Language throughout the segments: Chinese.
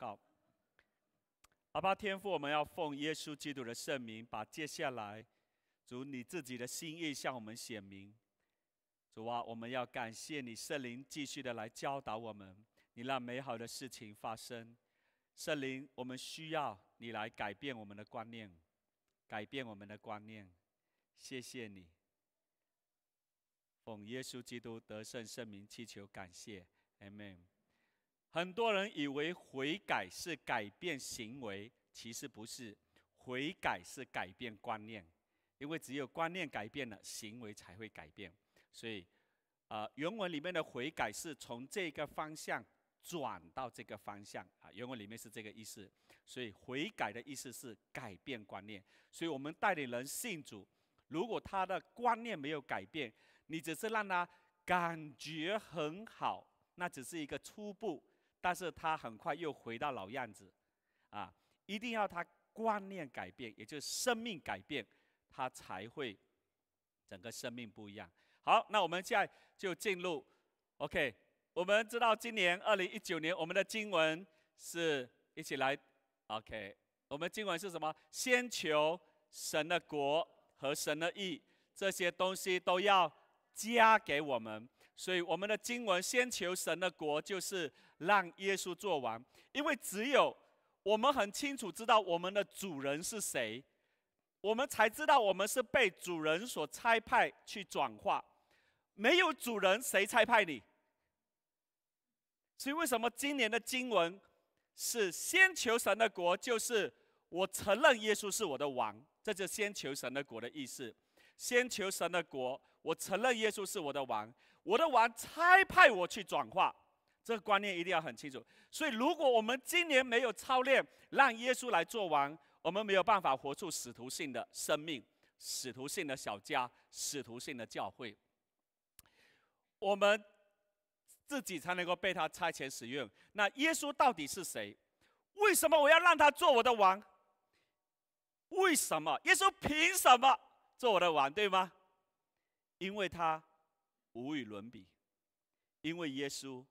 好，阿爸天父，我们要奉耶稣基督的圣名，把接下来主你自己的心意向我们显明。主啊，我们要感谢你圣灵继续的来教导我们，你让美好的事情发生。圣灵，我们需要你来改变我们的观念，改变我们的观念。谢谢你，奉耶稣基督得胜圣名祈求感谢，阿门。很多人以为悔改是改变行为，其实不是，悔改是改变观念，因为只有观念改变了，行为才会改变。所以，呃，原文里面的悔改是从这个方向转到这个方向啊，原文里面是这个意思。所以悔改的意思是改变观念。所以我们代理人信主，如果他的观念没有改变，你只是让他感觉很好，那只是一个初步。但是他很快又回到老样子，啊，一定要他观念改变，也就是生命改变，他才会整个生命不一样。好，那我们现在就进入，OK。我们知道今年二零一九年我们的经文是一起来，OK。我们经文是什么？先求神的国和神的义，这些东西都要加给我们。所以我们的经文先求神的国就是。让耶稣做王，因为只有我们很清楚知道我们的主人是谁，我们才知道我们是被主人所差派去转化。没有主人，谁差派你？所以为什么今年的经文是先求神的国？就是我承认耶稣是我的王，这就先求神的国的意思。先求神的国，我承认耶稣是我的王，我的王差派我去转化。这个观念一定要很清楚。所以，如果我们今年没有操练，让耶稣来做王，我们没有办法活出使徒性的生命、使徒性的小家、使徒性的教会。我们自己才能够被他差遣使用。那耶稣到底是谁？为什么我要让他做我的王？为什么耶稣凭什么做我的王，对吗？因为他无与伦比，因为耶稣。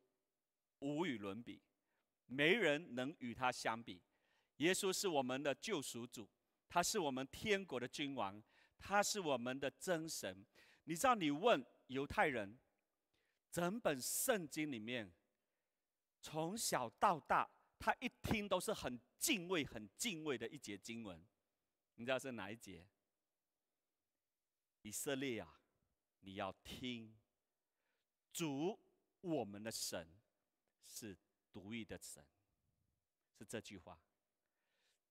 无与伦比，没人能与他相比。耶稣是我们的救赎主，他是我们天国的君王，他是我们的真神。你知道，你问犹太人，整本圣经里面，从小到大，他一听都是很敬畏、很敬畏的一节经文。你知道是哪一节？以色列啊，你要听，主我们的神。是独一的神，是这句话。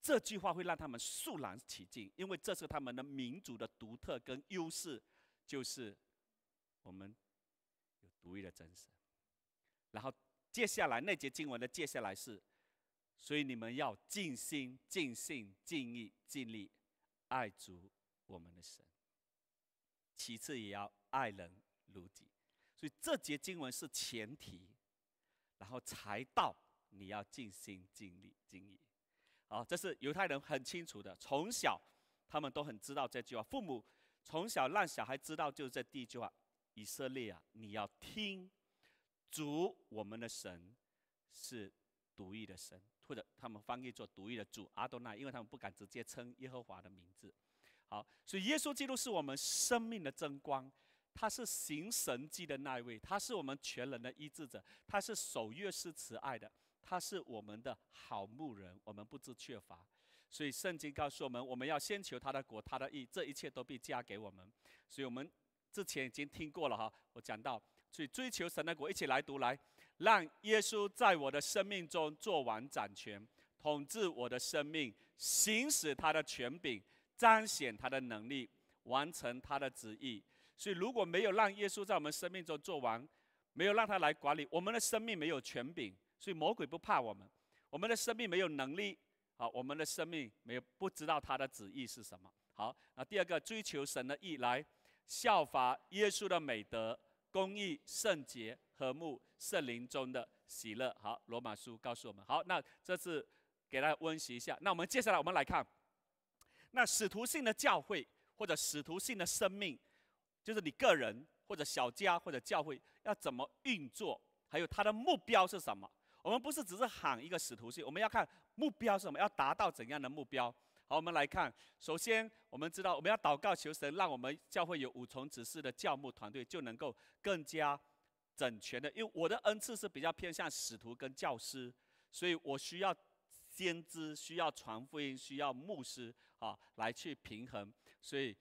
这句话会让他们肃然起敬，因为这是他们的民族的独特跟优势，就是我们有独一的真神。然后接下来那节经文的接下来是，所以你们要尽心、尽性、尽意、尽力爱主我们的神。其次也要爱人如己，所以这节经文是前提。然后才到你要尽心尽力尽力。好，这是犹太人很清楚的。从小，他们都很知道这句话。父母从小让小孩知道，就是这第一句话：以色列啊，你要听主我们的神是独一的神，或者他们翻译做独一的主阿多纳，因为他们不敢直接称耶和华的名字。好，所以耶稣基督是我们生命的真光。他是行神迹的那一位，他是我们全人的医治者，他是守约是慈爱的，他是我们的好牧人，我们不知缺乏。所以圣经告诉我们，我们要先求他的国，他的义，这一切都被加给我们。所以，我们之前已经听过了哈，我讲到，所以追求神的国，一起来读来，让耶稣在我的生命中做完掌权，统治我的生命，行使他的权柄，彰显他的能力，完成他的旨意。所以，如果没有让耶稣在我们生命中做完，没有让他来管理我们的生命，没有权柄，所以魔鬼不怕我们。我们的生命没有能力，好，我们的生命没有不知道他的旨意是什么。好，那第二个，追求神的意来效法耶稣的美德、公义、圣洁、和睦、圣灵中的喜乐。好，罗马书告诉我们。好，那这次给大家温习一下。那我们接下来我们来看，那使徒性的教会或者使徒性的生命。就是你个人或者小家或者教会要怎么运作，还有它的目标是什么？我们不是只是喊一个使徒性，我们要看目标是什么，要达到怎样的目标。好，我们来看，首先我们知道我们要祷告求神，让我们教会有五重指示的教牧团队就能够更加整全的。因为我的恩赐是比较偏向使徒跟教师，所以我需要先知，需要传福音，需要牧师啊来去平衡，所以。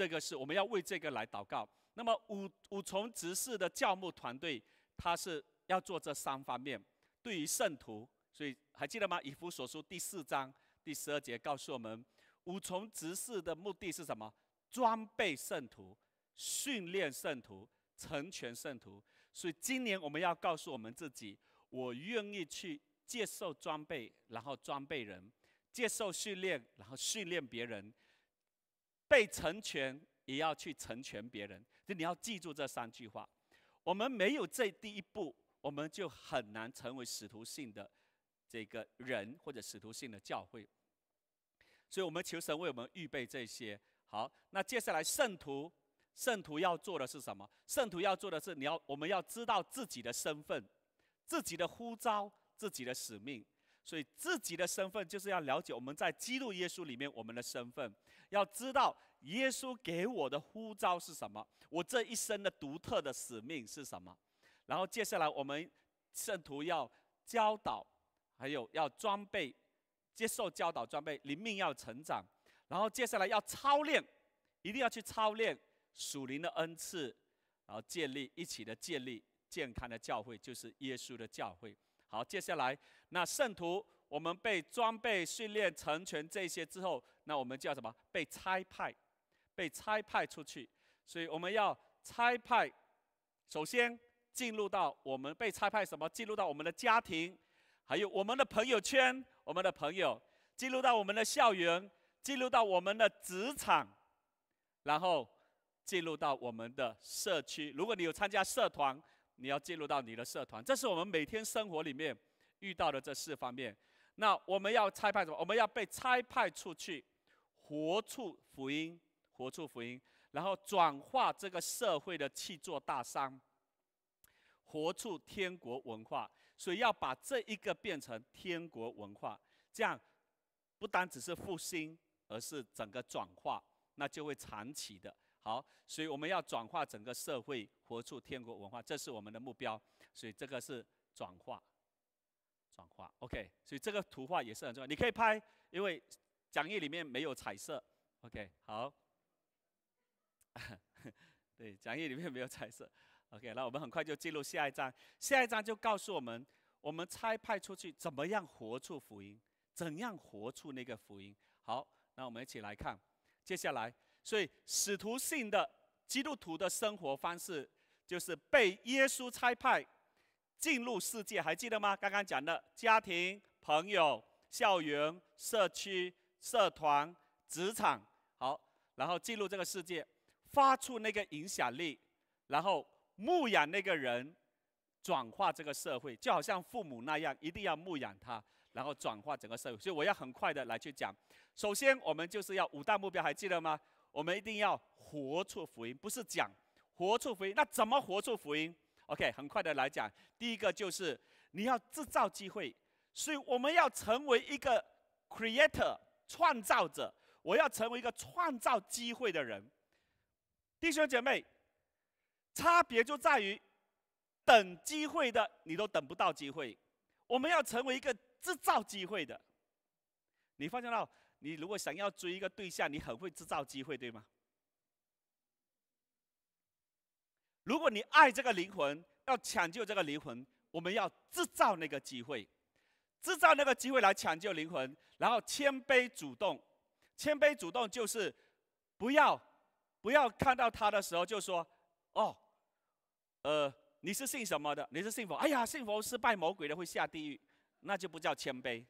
这个是我们要为这个来祷告。那么五五重执事的教牧团队，他是要做这三方面，对于圣徒。所以还记得吗？以弗所书第四章第十二节告诉我们，五重执事的目的是什么？装备圣徒，训练圣徒，成全圣徒。所以今年我们要告诉我们自己，我愿意去接受装备，然后装备人；接受训练，然后训练别人。被成全，也要去成全别人。就你要记住这三句话。我们没有这第一步，我们就很难成为使徒性的这个人或者使徒性的教会。所以，我们求神为我们预备这些。好，那接下来，圣徒，圣徒要做的是什么？圣徒要做的是，你要我们要知道自己的身份、自己的呼召、自己的使命。所以，自己的身份就是要了解我们在基督耶稣里面我们的身份。要知道耶稣给我的呼召是什么，我这一生的独特的使命是什么。然后接下来我们圣徒要教导，还有要装备，接受教导装备，灵命要成长。然后接下来要操练，一定要去操练属灵的恩赐，然后建立一起的建立健康的教会，就是耶稣的教会。好，接下来那圣徒我们被装备、训练、成全这些之后。那我们叫什么？被差派，被差派出去。所以我们要差派，首先进入到我们被差派什么？进入到我们的家庭，还有我们的朋友圈，我们的朋友，进入到我们的校园，进入到我们的职场，然后进入到我们的社区。如果你有参加社团，你要进入到你的社团。这是我们每天生活里面遇到的这四方面。那我们要差派什么？我们要被差派出去。活出福音，活出福音，然后转化这个社会的气作大商。活出天国文化，所以要把这一个变成天国文化，这样不单只是复兴，而是整个转化，那就会长期的。好，所以我们要转化整个社会，活出天国文化，这是我们的目标。所以这个是转化，转化。OK，所以这个图画也是很重要，你可以拍，因为。讲义里面没有彩色，OK，好。对，讲义里面没有彩色，OK，那我们很快就进入下一章。下一章就告诉我们，我们差派出去怎么样活出福音，怎样活出那个福音。好，那我们一起来看，接下来，所以使徒性的基督徒的生活方式就是被耶稣差派进入世界，还记得吗？刚刚讲的家庭、朋友、校园、社区。社团、职场，好，然后进入这个世界，发出那个影响力，然后牧养那个人，转化这个社会，就好像父母那样，一定要牧养他，然后转化整个社会。所以我要很快的来去讲。首先，我们就是要五大目标，还记得吗？我们一定要活出福音，不是讲活出福音。那怎么活出福音？OK，很快的来讲，第一个就是你要制造机会，所以我们要成为一个 creator。创造者，我要成为一个创造机会的人，弟兄姐妹，差别就在于等机会的你都等不到机会，我们要成为一个制造机会的。你发现到，你如果想要追一个对象，你很会制造机会，对吗？如果你爱这个灵魂，要抢救这个灵魂，我们要制造那个机会。制造那个机会来抢救灵魂，然后谦卑主动，谦卑主动就是不要不要看到他的时候就说哦，呃你是信什么的？你是信佛？哎呀，信佛是拜魔鬼的，会下地狱，那就不叫谦卑，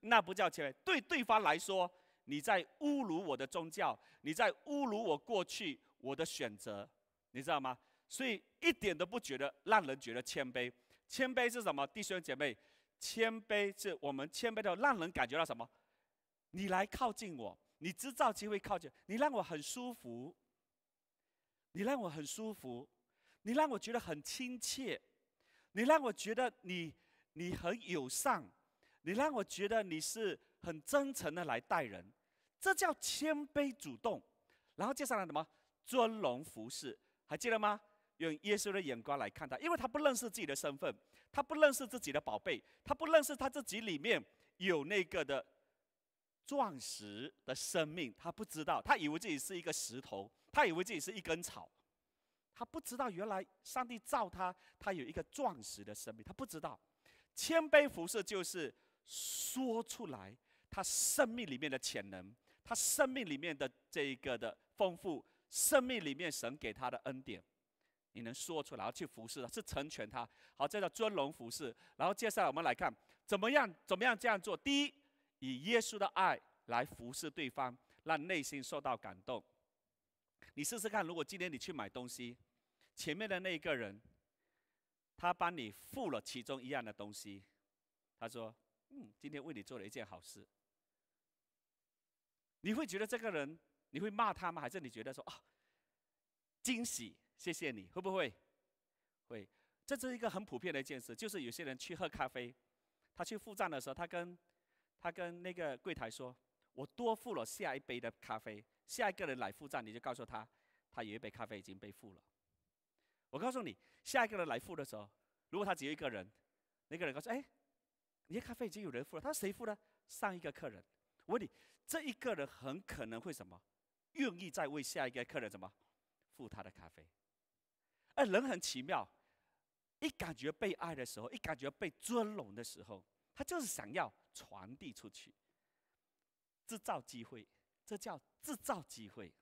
那不叫谦卑。对对方来说，你在侮辱我的宗教，你在侮辱我过去我的选择，你知道吗？所以一点都不觉得让人觉得谦卑。谦卑是什么，弟兄姐妹？谦卑是我们谦卑到让人感觉到什么？你来靠近我，你制造机会靠近，你让我很舒服。你让我很舒服，你让我觉得很亲切，你让我觉得你你很友善，你让我觉得你是很真诚的来待人，这叫谦卑主动。然后接下来什么？尊荣服侍，还记得吗？用耶稣的眼光来看他，因为他不认识自己的身份。他不认识自己的宝贝，他不认识他自己里面有那个的钻石的生命，他不知道，他以为自己是一个石头，他以为自己是一根草，他不知道原来上帝造他，他有一个钻石的生命，他不知道。谦卑服饰就是说出来他生命里面的潜能，他生命里面的这一个的丰富，生命里面神给他的恩典。你能说出来去服侍他，是成全他。好，这叫尊荣服侍。然后接下来我们来看怎么样怎么样这样做。第一，以耶稣的爱来服侍对方，让内心受到感动。你试试看，如果今天你去买东西，前面的那一个人，他帮你付了其中一样的东西，他说：“嗯，今天为你做了一件好事。”你会觉得这个人，你会骂他吗？还是你觉得说啊，惊喜？谢谢你会不会？会，这是一个很普遍的一件事，就是有些人去喝咖啡，他去付账的时候，他跟他跟那个柜台说：“我多付了下一杯的咖啡。”下一个人来付账，你就告诉他，他有一杯咖啡已经被付了。我告诉你，下一个人来付的时候，如果他只有一个人，那个人告说：“哎，你的咖啡已经有人付了。”他说：“谁付的？上一个客人。”我问你，这一个人很可能会什么？愿意再为下一个客人什么？付他的咖啡？哎，人很奇妙，一感觉被爱的时候，一感觉被尊荣的时候，他就是想要传递出去，制造机会，这叫制造机会，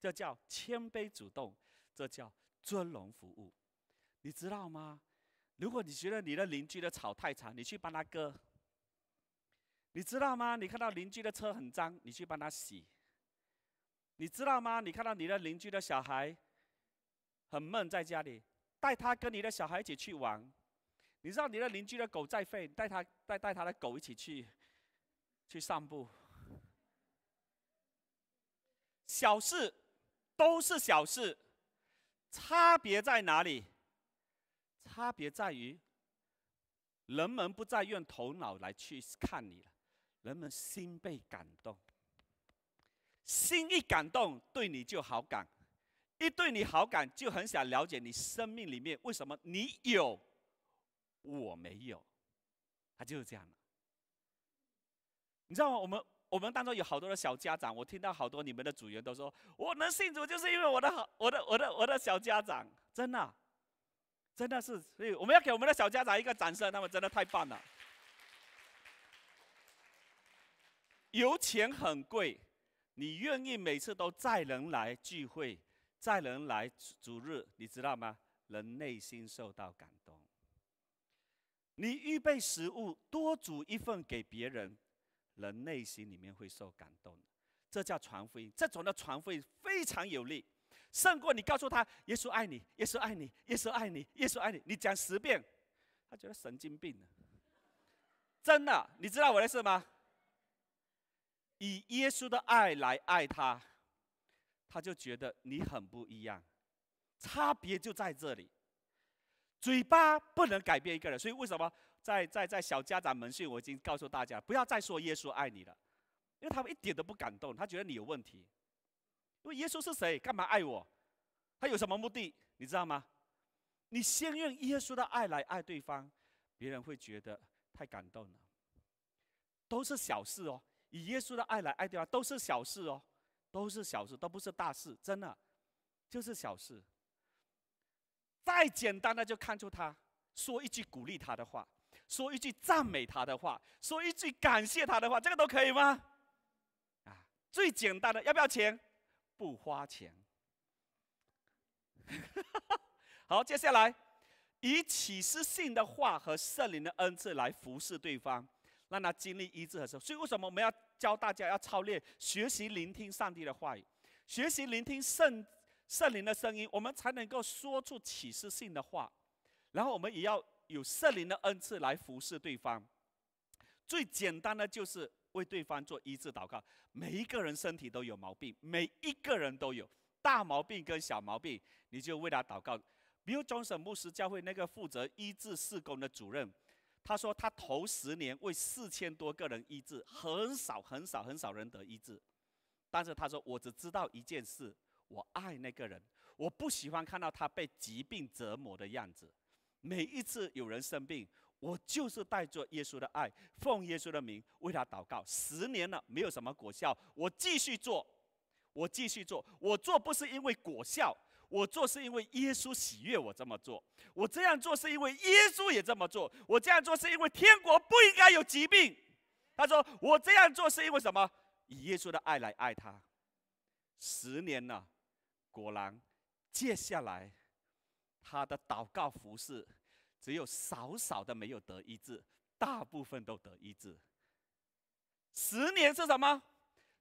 这叫谦卑主动，这叫尊荣服务，你知道吗？如果你觉得你的邻居的草太长，你去帮他割，你知道吗？你看到邻居的车很脏，你去帮他洗，你知道吗？你看到你的邻居的小孩。很闷，在家里，带他跟你的小孩一起去玩，你让你的邻居的狗在吠，带他，带带他的狗一起去，去散步。小事都是小事，差别在哪里？差别在于，人们不再用头脑来去看你了，人们心被感动，心一感动，对你就好感。一对你好感，就很想了解你生命里面为什么你有，我没有，他就是这样的。你知道吗？我们我们当中有好多的小家长，我听到好多你们的组员都说，我能信主就是因为我的好，我的我的我的小家长，真的，真的是。所以我们要给我们的小家长一个掌声，他们真的太棒了。油钱很贵，你愿意每次都载人来聚会？在人来煮日，你知道吗？人内心受到感动。你预备食物，多煮一份给别人，人内心里面会受感动。这叫传福音，这种的传福音非常有力，胜过你告诉他：“耶稣爱你，耶稣爱你，耶稣爱你，耶稣爱你。”你讲十遍，他觉得神经病呢。真的，你知道我的事吗？以耶稣的爱来爱他。他就觉得你很不一样，差别就在这里。嘴巴不能改变一个人，所以为什么在在在小家长门训，我已经告诉大家，不要再说耶稣爱你了，因为他们一点都不感动，他觉得你有问题。因为耶稣是谁？干嘛爱我？他有什么目的？你知道吗？你先用耶稣的爱来爱对方，别人会觉得太感动了。都是小事哦，以耶稣的爱来爱对方，都是小事哦。都是小事，都不是大事，真的，就是小事。再简单的就看出他，说一句鼓励他的话，说一句赞美他的话，说一句感谢他的话，这个都可以吗？啊，最简单的，要不要钱？不花钱。好，接下来以启示性的话和圣灵的恩赐来服侍对方。让他经历医治和候，所以，为什么我们要教大家要操练学习聆听上帝的话语，学习聆听圣圣灵的声音，我们才能够说出启示性的话。然后，我们也要有圣灵的恩赐来服侍对方。最简单的就是为对方做医治祷告。每一个人身体都有毛病，每一个人都有大毛病跟小毛病，你就为他祷告。比如，终省牧师教会那个负责医治事工的主任。他说，他头十年为四千多个人医治，很少很少很少人得医治。但是他说，我只知道一件事，我爱那个人，我不喜欢看到他被疾病折磨的样子。每一次有人生病，我就是带着耶稣的爱，奉耶稣的名为他祷告。十年了，没有什么果效，我继续做，我继续做，我做不是因为果效。我做是因为耶稣喜悦我这么做，我这样做是因为耶稣也这么做，我这样做是因为天国不应该有疾病。他说我这样做是因为什么？以耶稣的爱来爱他。十年了，果然，接下来他的祷告服饰只有少少的没有得医治，大部分都得医治。十年是什么？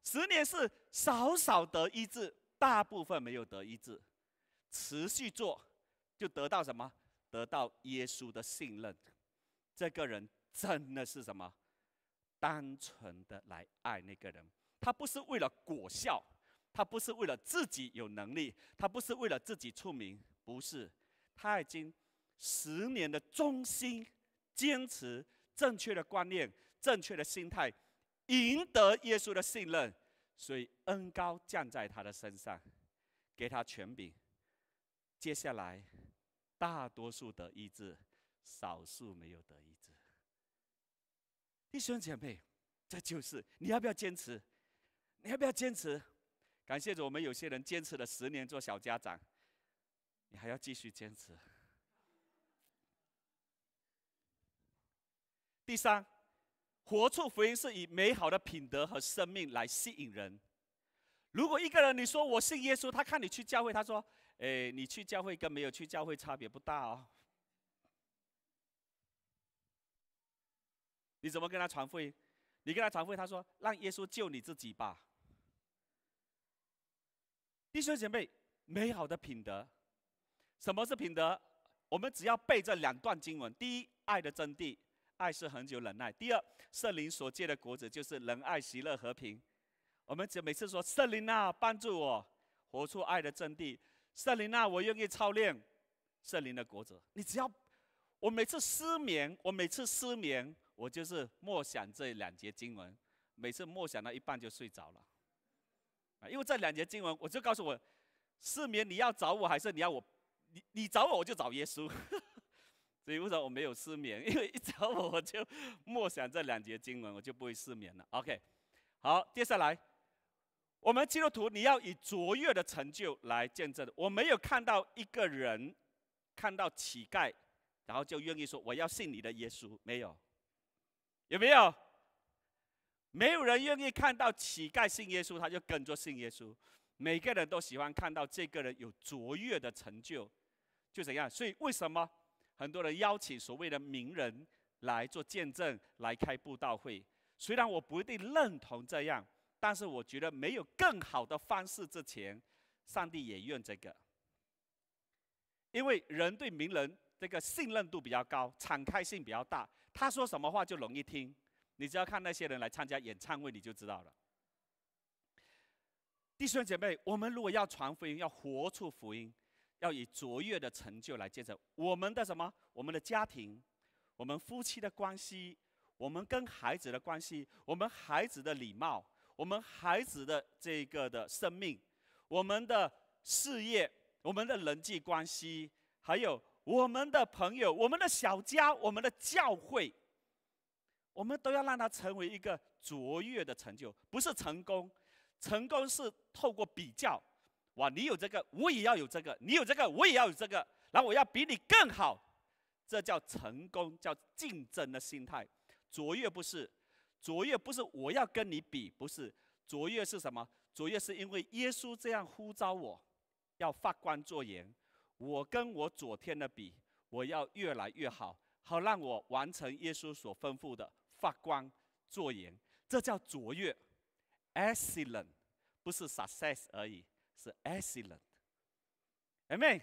十年是少少得医治，大部分没有得医治。持续做，就得到什么？得到耶稣的信任。这个人真的是什么？单纯的来爱那个人，他不是为了果效，他不是为了自己有能力，他不是为了自己出名，不是。他已经十年的忠心，坚持正确的观念，正确的心态，赢得耶稣的信任，所以恩高降在他的身上，给他权柄。接下来，大多数得医治，少数没有得医治。弟兄姐妹，这就是你要不要坚持？你要不要坚持？感谢着我们有些人坚持了十年做小家长，你还要继续坚持。第三，活出福音是以美好的品德和生命来吸引人。如果一个人你说我信耶稣，他看你去教会，他说。哎，你去教会跟没有去教会差别不大哦。你怎么跟他传福音？你跟他传福音，他说：“让耶稣救你自己吧。”弟兄姐妹，美好的品德，什么是品德？我们只要背这两段经文：第一，爱的真谛，爱是恒久忍耐；第二，圣灵所借的果子就是仁爱、喜乐、和平。我们只每次说：“圣灵啊，帮助我活出爱的真谛。”瑟琳娜，我愿意操练圣灵的国子。你只要我每次失眠，我每次失眠，我就是默想这两节经文。每次默想到一半就睡着了，啊，因为这两节经文，我就告诉我，失眠你要找我还是你要我，你你找我我就找耶稣。所以为什么我没有失眠？因为一找我我就默想这两节经文，我就不会失眠了。OK，好，接下来。我们基督徒，你要以卓越的成就来见证。我没有看到一个人看到乞丐，然后就愿意说我要信你的耶稣，没有？有没有？没有人愿意看到乞丐信耶稣，他就跟着信耶稣。每个人都喜欢看到这个人有卓越的成就，就怎样？所以为什么很多人邀请所谓的名人来做见证、来开布道会？虽然我不一定认同这样。但是我觉得没有更好的方式之前，上帝也用这个，因为人对名人这个信任度比较高，敞开性比较大，他说什么话就容易听。你只要看那些人来参加演唱会，你就知道了。弟兄姐妹，我们如果要传福音，要活出福音，要以卓越的成就来见证我们的什么？我们的家庭，我们夫妻的关系，我们跟孩子的关系，我们孩子的礼貌。我们孩子的这个的生命，我们的事业，我们的人际关系，还有我们的朋友，我们的小家，我们的教会，我们都要让它成为一个卓越的成就，不是成功。成功是透过比较，哇，你有这个，我也要有这个；你有这个，我也要有这个。然后我要比你更好，这叫成功，叫竞争的心态。卓越不是。卓越不是我要跟你比，不是卓越是什么？卓越是因为耶稣这样呼召我，要发光作盐。我跟我昨天的比，我要越来越好，好让我完成耶稣所吩咐的发光作盐。这叫卓越，excellent，不是 success 而已，是 excellent。Amen。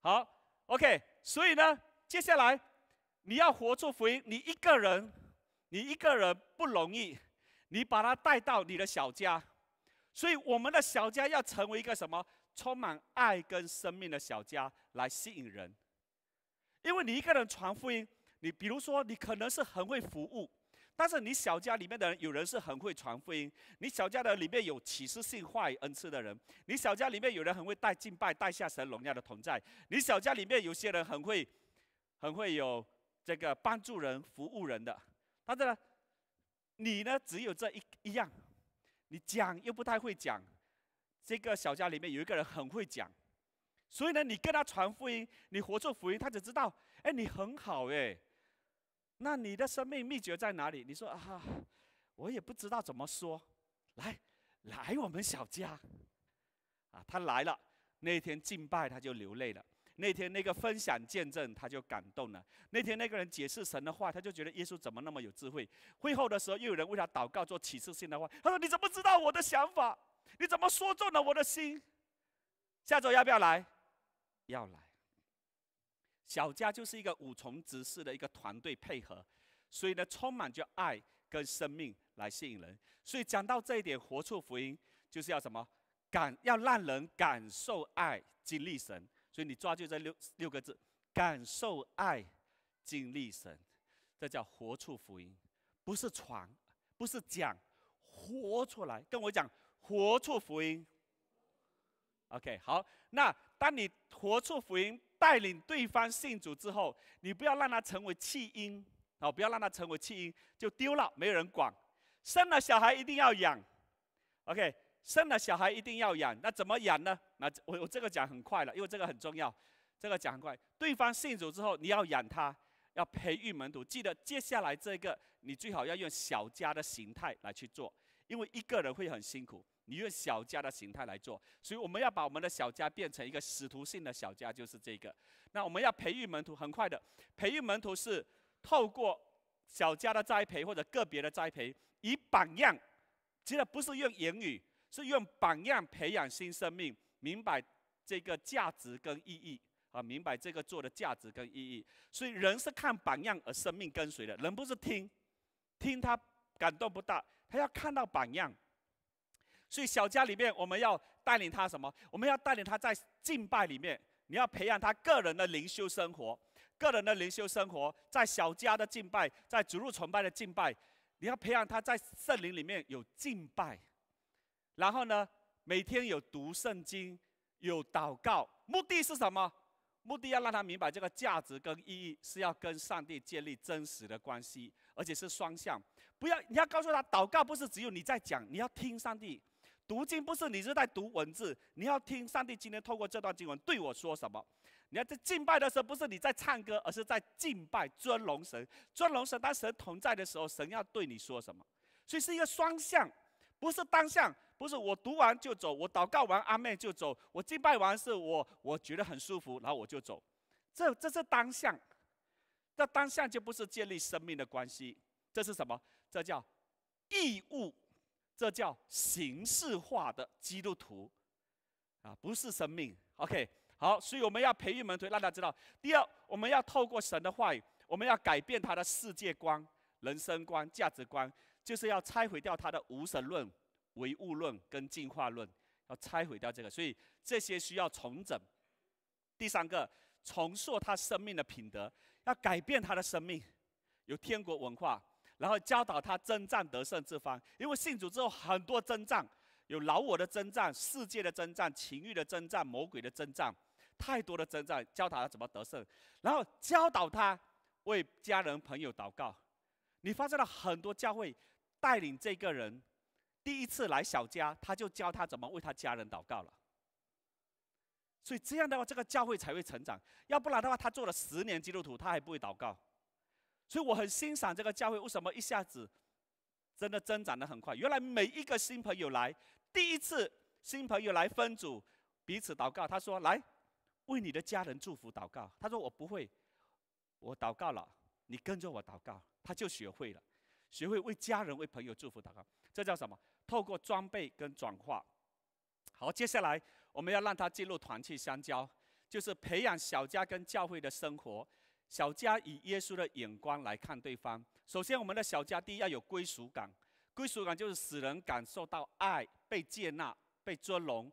好，OK。所以呢，接下来你要活出福音，你一个人。你一个人不容易，你把他带到你的小家，所以我们的小家要成为一个什么充满爱跟生命的小家来吸引人。因为你一个人传福音，你比如说你可能是很会服务，但是你小家里面的人有人是很会传福音，你小家的里面有启示性话语恩赐的人，你小家里面有人很会带敬拜、带下神荣耀的同在，你小家里面有些人很会很会有这个帮助人、服务人的。对了，你呢？只有这一一样，你讲又不太会讲。这个小家里面有一个人很会讲，所以呢，你跟他传福音，你活做福音，他只知道，哎，你很好，哎。那你的生命秘诀在哪里？你说啊，我也不知道怎么说。来，来我们小家，啊，他来了。那天敬拜他就流泪了。那天那个分享见证，他就感动了。那天那个人解释神的话，他就觉得耶稣怎么那么有智慧。会后的时候，又有人为他祷告，做启示性的话。他说：“你怎么知道我的想法？你怎么说中了我的心？”下周要不要来？要来。小家就是一个五重职事的一个团队配合，所以呢，充满着爱跟生命来吸引人。所以讲到这一点，活出福音就是要什么？感要让人感受爱，经历神。所以你抓住这六六个字，感受爱，经历神，这叫活出福音，不是传，不是讲，活出来。跟我讲，活出福音。OK，好。那当你活出福音，带领对方信主之后，你不要让他成为弃婴啊，不要让他成为弃婴，就丢了，没有人管。生了小孩一定要养。OK。生了小孩一定要养，那怎么养呢？那我我这个讲很快了，因为这个很重要，这个讲很快。对方信主之后，你要养他，要培育门徒。记得接下来这个，你最好要用小家的形态来去做，因为一个人会很辛苦。你用小家的形态来做，所以我们要把我们的小家变成一个使徒性的小家，就是这个。那我们要培育门徒，很快的。培育门徒是透过小家的栽培或者个别的栽培，以榜样，其实不是用言语。是用榜样培养新生命，明白这个价值跟意义啊，明白这个做的价值跟意义。所以人是看榜样而生命跟随的，人不是听，听他感动不到，他要看到榜样。所以小家里面我们要带领他什么？我们要带领他在敬拜里面，你要培养他个人的灵修生活，个人的灵修生活在小家的敬拜，在主日崇拜的敬拜，你要培养他在圣灵里面有敬拜。然后呢，每天有读圣经，有祷告，目的是什么？目的要让他明白这个价值跟意义，是要跟上帝建立真实的关系，而且是双向。不要，你要告诉他，祷告不是只有你在讲，你要听上帝；读经不是你是在读文字，你要听上帝今天透过这段经文对我说什么。你要在敬拜的时候，不是你在唱歌，而是在敬拜尊荣神。尊荣神，当神同在的时候，神要对你说什么？所以是一个双向，不是单向。不是我读完就走，我祷告完阿妹就走，我敬拜完是我我觉得很舒服，然后我就走，这这是单向，这单向就不是建立生命的关系，这是什么？这叫义务，这叫形式化的基督徒，啊，不是生命。OK，好，所以我们要培育门徒，让他知道。第二，我们要透过神的话语，我们要改变他的世界观、人生观、价值观，就是要拆毁掉他的无神论。唯物论跟进化论要拆毁掉这个，所以这些需要重整。第三个，重塑他生命的品德，要改变他的生命，有天国文化，然后教导他征战得胜之方。因为信主之后，很多征战，有老我的征战、世界的征战、情欲的征战、魔鬼的征战，太多的征战，教导他怎么得胜，然后教导他为家人朋友祷告。你发现了很多教会带领这个人。第一次来小家，他就教他怎么为他家人祷告了。所以这样的话，这个教会才会成长。要不然的话，他做了十年基督徒，他还不会祷告。所以我很欣赏这个教会，为什么一下子真的增长的很快？原来每一个新朋友来，第一次新朋友来分组，彼此祷告。他说：“来，为你的家人祝福祷告。”他说：“我不会，我祷告了，你跟着我祷告。”他就学会了，学会为家人为朋友祝福祷告。这叫什么？透过装备跟转化，好，接下来我们要让他进入团契相交，就是培养小家跟教会的生活。小家以耶稣的眼光来看对方。首先，我们的小家第一要有归属感，归属感就是使人感受到爱、被接纳、被尊荣，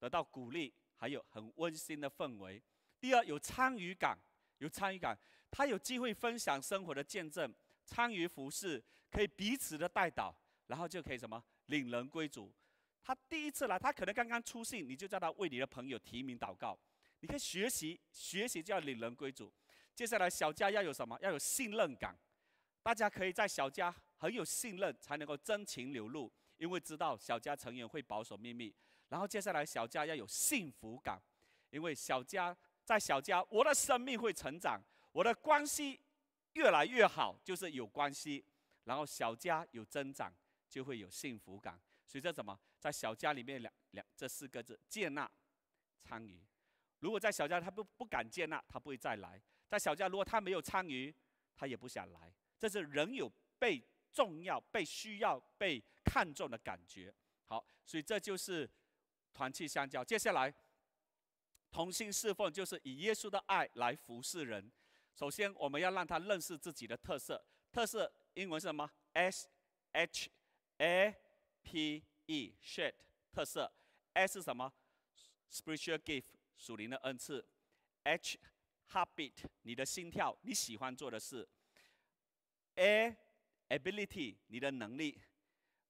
得到鼓励，还有很温馨的氛围。第二，有参与感，有参与感，他有机会分享生活的见证，参与服饰，可以彼此的带导，然后就可以什么？领人归主，他第一次来，他可能刚刚出信，你就叫他为你的朋友提名祷告。你可以学习，学习就要领人归主。接下来小家要有什么？要有信任感，大家可以在小家很有信任，才能够真情流露，因为知道小家成员会保守秘密。然后接下来小家要有幸福感，因为小家在小家，我的生命会成长，我的关系越来越好，就是有关系，然后小家有增长。就会有幸福感。所以这什么，在小家里面，两两这四个字：接纳、参与。如果在小家，他不不敢接纳，他不会再来；在小家，如果他没有参与，他也不想来。这是人有被重要、被需要、被看重的感觉。好，所以这就是团契相交。接下来，同心侍奉就是以耶稣的爱来服侍人。首先，我们要让他认识自己的特色。特色英文是什么？S H。A, P, E, Shit 特色。A 是什么？Spiritual gift 属灵的恩赐。H, Habit 你的心跳，你喜欢做的事。A, Ability 你的能力。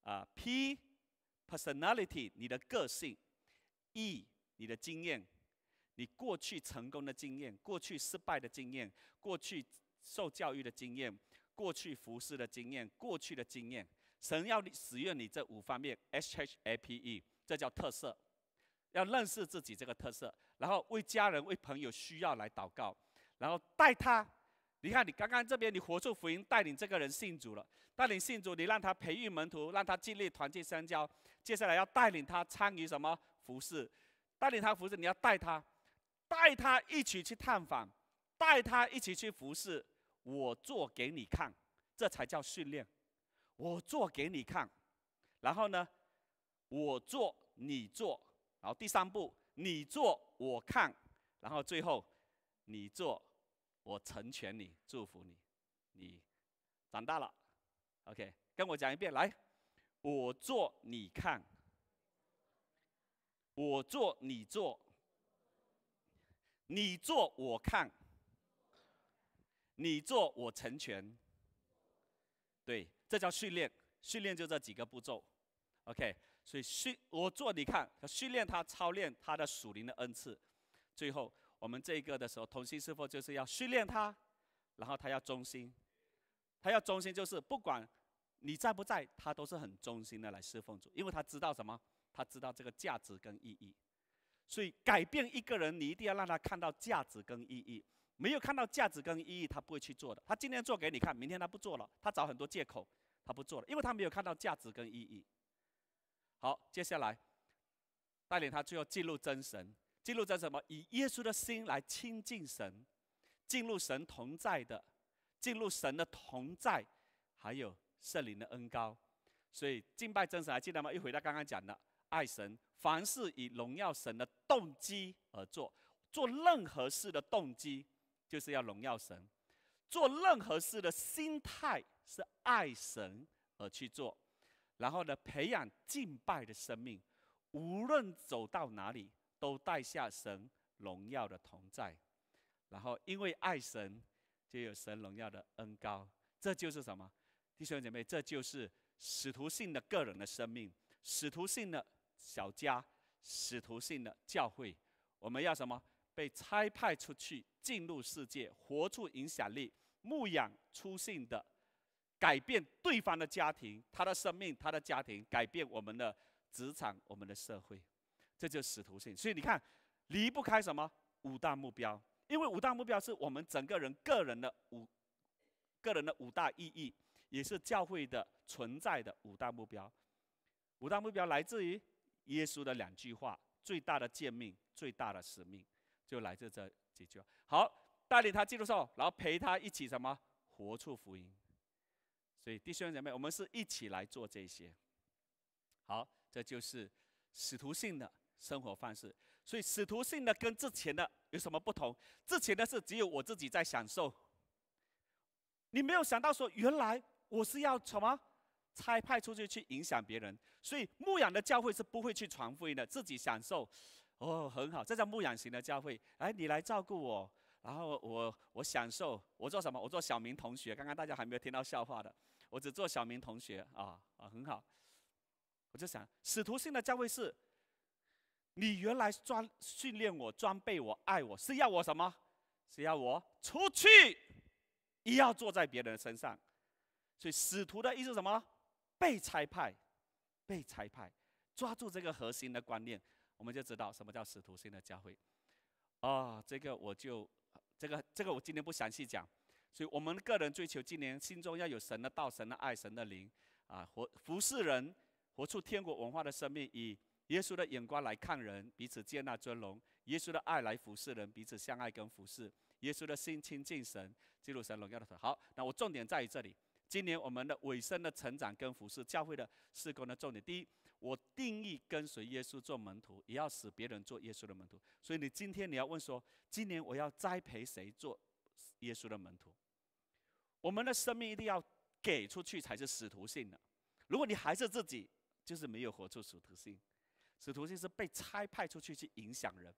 啊，P, Personality 你的个性。E 你的经验，你过去成功的经验，过去失败的经验，过去受教育的经验，过去服侍的经验，过去的经验。神要你使用你这五方面 H H A P E，这叫特色。要认识自己这个特色，然后为家人为朋友需要来祷告，然后带他。你看，你刚刚这边你活出福音，带领这个人信主了，带领信主，你让他培育门徒，让他建立团结相交。接下来要带领他参与什么服饰，带领他服饰，你要带他，带他一起去探访，带他一起去服饰。我做给你看，这才叫训练。我做给你看，然后呢，我做你做，然后第三步你做我看，然后最后你做我成全你，祝福你，你长大了，OK，跟我讲一遍来，我做你看，我做你做，你做我看，你做我成全，对。这叫训练，训练就这几个步骤，OK。所以训我做，你看训练他操练他的属灵的恩赐。最后我们这一个的时候，同心侍奉就是要训练他，然后他要忠心。他要忠心就是不管你在不在，他都是很忠心的来侍奉主，因为他知道什么？他知道这个价值跟意义。所以改变一个人，你一定要让他看到价值跟意义。没有看到价值跟意义，他不会去做的。他今天做给你看，明天他不做了。他找很多借口，他不做了，因为他没有看到价值跟意义。好，接下来带领他最后进入真神，进入真什么？以耶稣的心来亲近神，进入神同在的，进入神的同在，还有圣灵的恩高。所以敬拜真神，还记得吗？又回到刚刚讲的，爱神，凡事以荣耀神的动机而做，做任何事的动机。就是要荣耀神，做任何事的心态是爱神而去做，然后呢，培养敬拜的生命，无论走到哪里都带下神荣耀的同在，然后因为爱神，就有神荣耀的恩高。这就是什么，弟兄姐妹，这就是使徒性的个人的生命，使徒性的小家，使徒性的教会。我们要什么？被差派出去，进入世界，活出影响力，牧养出信的，改变对方的家庭，他的生命，他的家庭，改变我们的职场，我们的社会，这就使徒性。所以你看，离不开什么？五大目标，因为五大目标是我们整个人个人的五个人的五大意义，也是教会的存在的五大目标。五大目标来自于耶稣的两句话：最大的诫命，最大的使命。就来自这几句话。好，带领他进入受，然后陪他一起什么活出福音。所以弟兄姐妹，我们是一起来做这些。好，这就是使徒性的生活方式。所以使徒性的跟之前的有什么不同？之前的是只有我自己在享受，你没有想到说原来我是要什么差派出去去影响别人。所以牧养的教会是不会去传福音的，自己享受。哦，很好，这叫牧养型的教会。哎，你来照顾我，然后我我享受，我做什么？我做小明同学。刚刚大家还没有听到笑话的，我只做小明同学啊啊，很好。我就想，使徒性的教会是，你原来专训练我、装备我、爱我，是要我什么？是要我出去，也要坐在别人身上。所以使徒的意思什么？被拆派，被拆派，抓住这个核心的观念。我们就知道什么叫使徒性的教会，啊，这个我就，这个这个我今天不详细讲。所以，我们个人追求今年心中要有神的道、神的爱、神的灵，啊，活服侍人，活出天国文化的生命，以耶稣的眼光来看人，彼此接纳尊荣，耶稣的爱来服侍人，彼此相爱跟服侍，耶稣的心亲近神，记录神荣耀的神。好，那我重点在于这里，今年我们的尾声的成长跟服侍教会的施工的重点，第一。我定义跟随耶稣做门徒，也要使别人做耶稣的门徒。所以你今天你要问说：今年我要栽培谁做耶稣的门徒？我们的生命一定要给出去，才是使徒性的。如果你还是自己，就是没有活出使徒性。使徒性是被差派出去去影响人。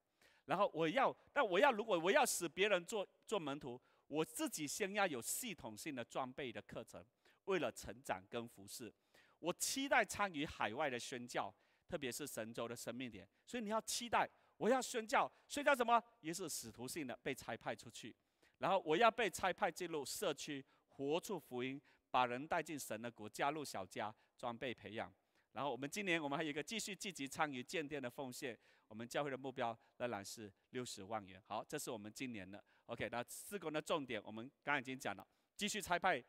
然后我要，但我要如果我要使别人做做门徒，我自己先要有系统性的装备的课程，为了成长跟服饰。我期待参与海外的宣教，特别是神州的生命点。所以你要期待，我要宣教，宣教什么？也是使徒性的被差派出去，然后我要被差派进入社区，活出福音，把人带进神的国，加入小家，装备培养。然后我们今年我们还有一个继续积极参与建殿的奉献，我们教会的目标仍然是六十万元。好，这是我们今年的。OK，那四工的重点我们刚才已经讲了，继续差派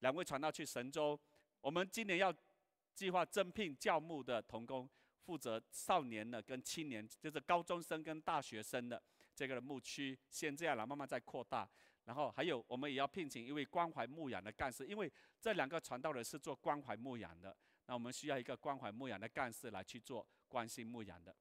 两位传道去神州，我们今年要。计划征聘教牧的童工，负责少年的跟青年，就是高中生跟大学生的这个牧区，先这样来，慢慢在扩大。然后还有，我们也要聘请一位关怀牧养的干事，因为这两个传道人是做关怀牧养的，那我们需要一个关怀牧养的干事来去做关心牧养的。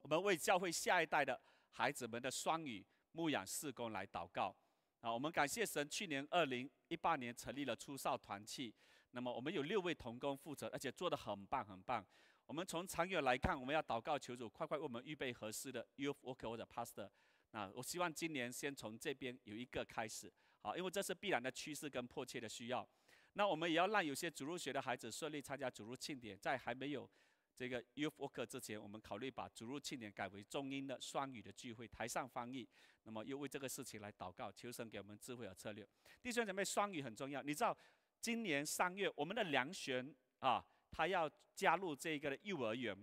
我们为教会下一代的孩子们的双语牧养事工来祷告。啊，我们感谢神，去年二零一八年成立了初少团契。那么我们有六位同工负责，而且做得很棒，很棒。我们从长远来看，我们要祷告求主，快快为我们预备合适的 Youth Worker 或者 Pastor。那我希望今年先从这边有一个开始，好，因为这是必然的趋势跟迫切的需要。那我们也要让有些主入学的孩子顺利参加主入庆典，在还没有这个 Youth Worker 之前，我们考虑把主入庆典改为中英的双语的聚会，台上翻译。那么又为这个事情来祷告求神给我们智慧和策略。弟兄姐妹，双语很重要，你知道。今年三月，我们的梁璇啊，他要加入这个幼儿园，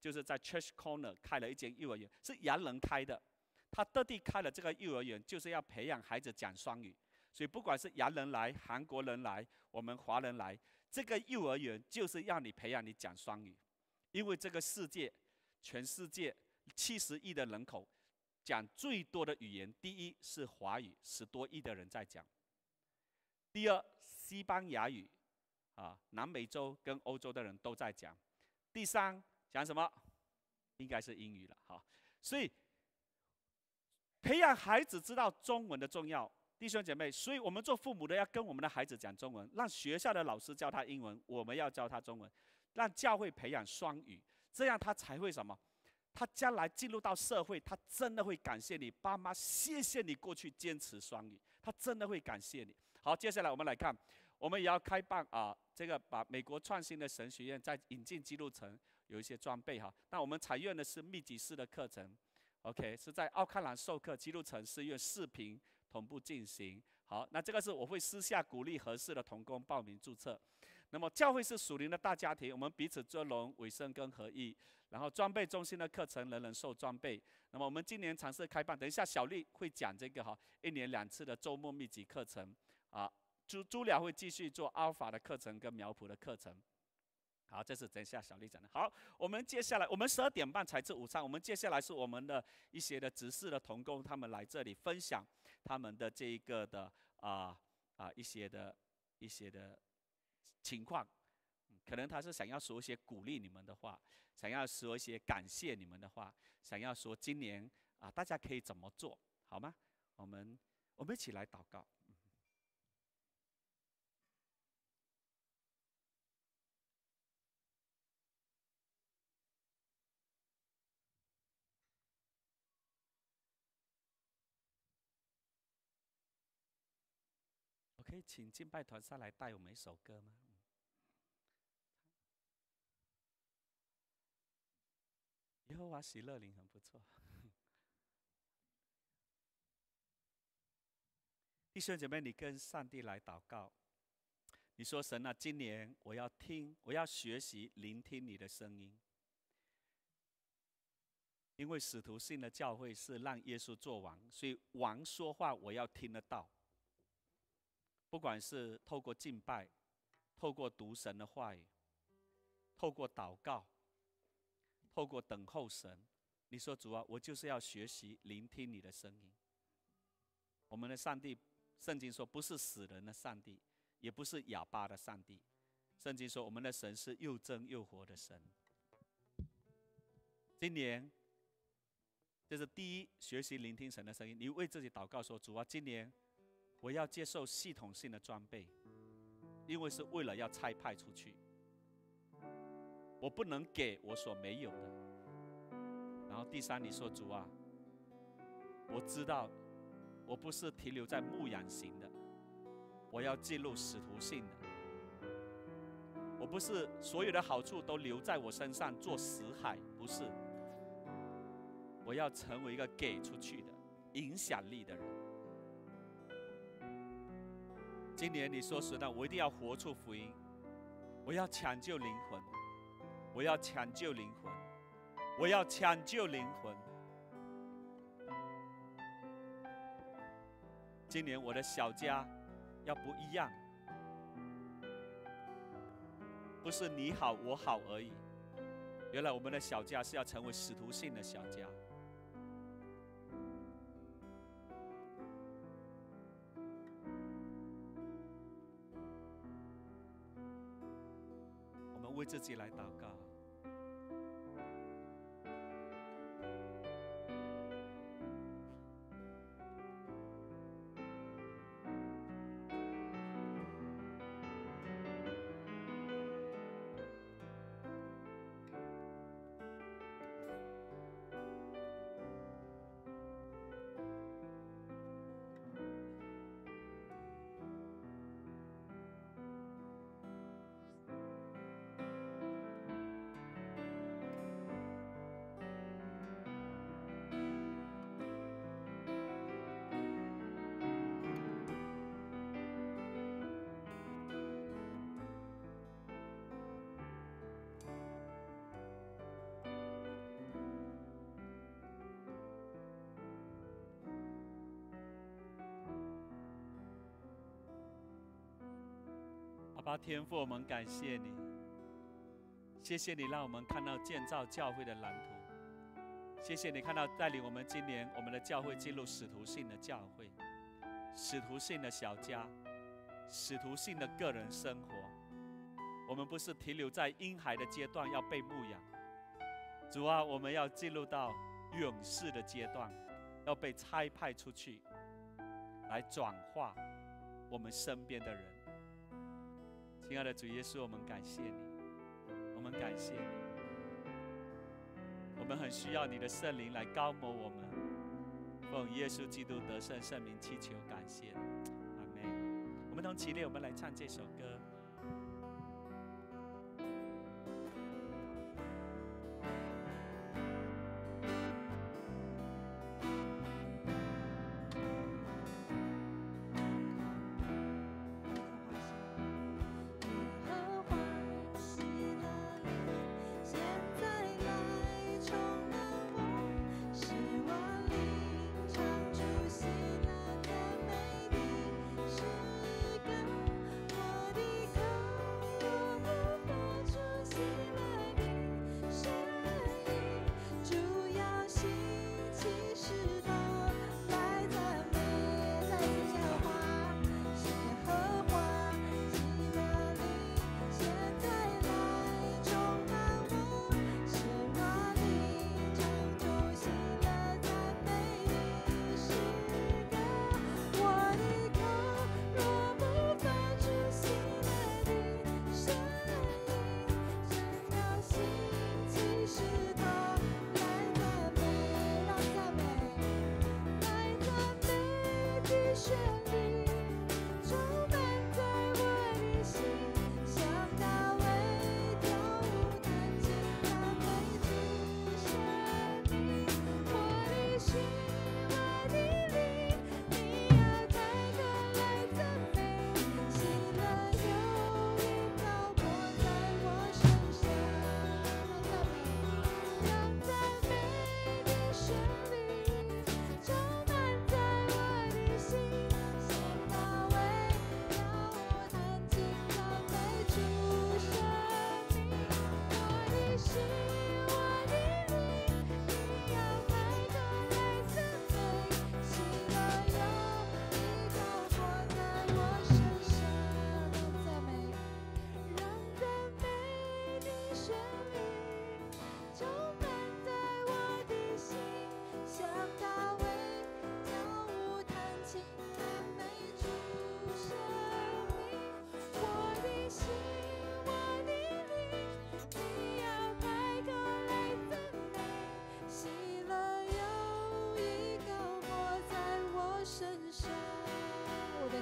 就是在 u r c s h Corner 开了一间幼儿园，是洋人开的，他特地开了这个幼儿园，就是要培养孩子讲双语。所以不管是洋人来、韩国人来、我们华人来，这个幼儿园就是要你培养你讲双语，因为这个世界，全世界七十亿的人口，讲最多的语言，第一是华语，十多亿的人在讲，第二。西班牙语，啊，南美洲跟欧洲的人都在讲。第三讲什么？应该是英语了哈。所以，培养孩子知道中文的重要，弟兄姐妹。所以我们做父母的要跟我们的孩子讲中文，让学校的老师教他英文，我们要教他中文，让教会培养双语，这样他才会什么？他将来进入到社会，他真的会感谢你，爸妈，谢谢你过去坚持双语，他真的会感谢你。好，接下来我们来看。我们也要开办啊，这个把美国创新的神学院在引进基督城有一些装备哈。那我们采用的是密集式的课程，OK 是在奥克兰授课，基督城是用视频同步进行。好，那这个是我会私下鼓励合适的同工报名注册。那么教会是属灵的大家庭，我们彼此尊荣、委身跟合一。然后装备中心的课程人人受装备。那么我们今年尝试开办，等一下小丽会讲这个哈，一年两次的周末密集课程啊。朱朱了会继续做阿尔法的课程跟苗圃的课程，好，这是等一下小丽讲的。好，我们接下来我们十二点半才吃午餐，我们接下来是我们的一些的执事的同工，他们来这里分享他们的这一个的啊啊一些的一些的情况，可能他是想要说一些鼓励你们的话，想要说一些感谢你们的话，想要说今年啊大家可以怎么做好吗？我们我们一起来祷告。可以请敬拜团上来带我们一首歌吗？以和华喜乐灵很不错。弟兄姐妹，你跟上帝来祷告，你说神啊，今年我要听，我要学习聆听你的声音，因为使徒性的教会是让耶稣做王，所以王说话我要听得到。不管是透过敬拜，透过读神的话语，透过祷告，透过等候神，你说主啊，我就是要学习聆听你的声音。我们的上帝，圣经说不是死人的上帝，也不是哑巴的上帝，圣经说我们的神是又真又活的神。今年，这是第一，学习聆听神的声音。你为自己祷告说，主啊，今年。我要接受系统性的装备，因为是为了要拆派出去。我不能给我所没有的。然后第三，你说主啊，我知道我不是停留在牧养型的，我要进入使徒性的。我不是所有的好处都留在我身上做死海，不是。我要成为一个给出去的影响力的人。今年你说实话，我一定要活出福音，我要抢救灵魂，我要抢救灵魂，我要抢救灵魂。今年我的小家要不一样，不是你好我好而已，原来我们的小家是要成为使徒性的小家。为自己来祷告。发天父，我们感谢你，谢谢你让我们看到建造教会的蓝图，谢谢你看到带领我们今年我们的教会进入使徒性的教会，使徒性的小家，使徒性的个人生活。我们不是停留在婴孩的阶段要被牧养，主啊，我们要进入到勇士的阶段，要被差派出去，来转化我们身边的人。亲爱的主耶稣，我们感谢你，我们感谢你，我们很需要你的圣灵来高抹我们。奉耶稣基督得胜圣名祈求感谢，阿门。我们同起立，我们来唱这首歌。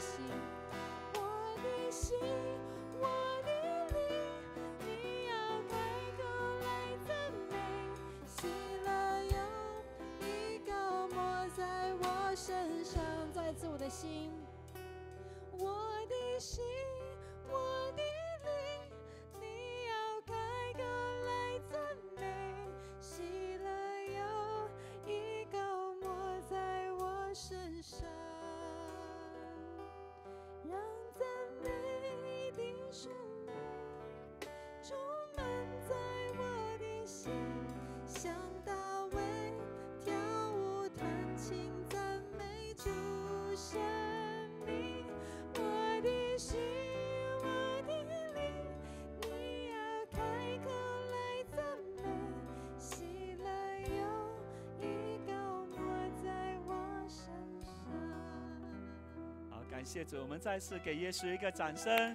心，我的心，我的灵，你要开口来赞美。喜了油，一个抹在我身上。再一次，我的心，我的心，我的灵，你要开口来赞美。喜了油，一个抹在我身上。感谢主，我们再次给耶稣一个掌声。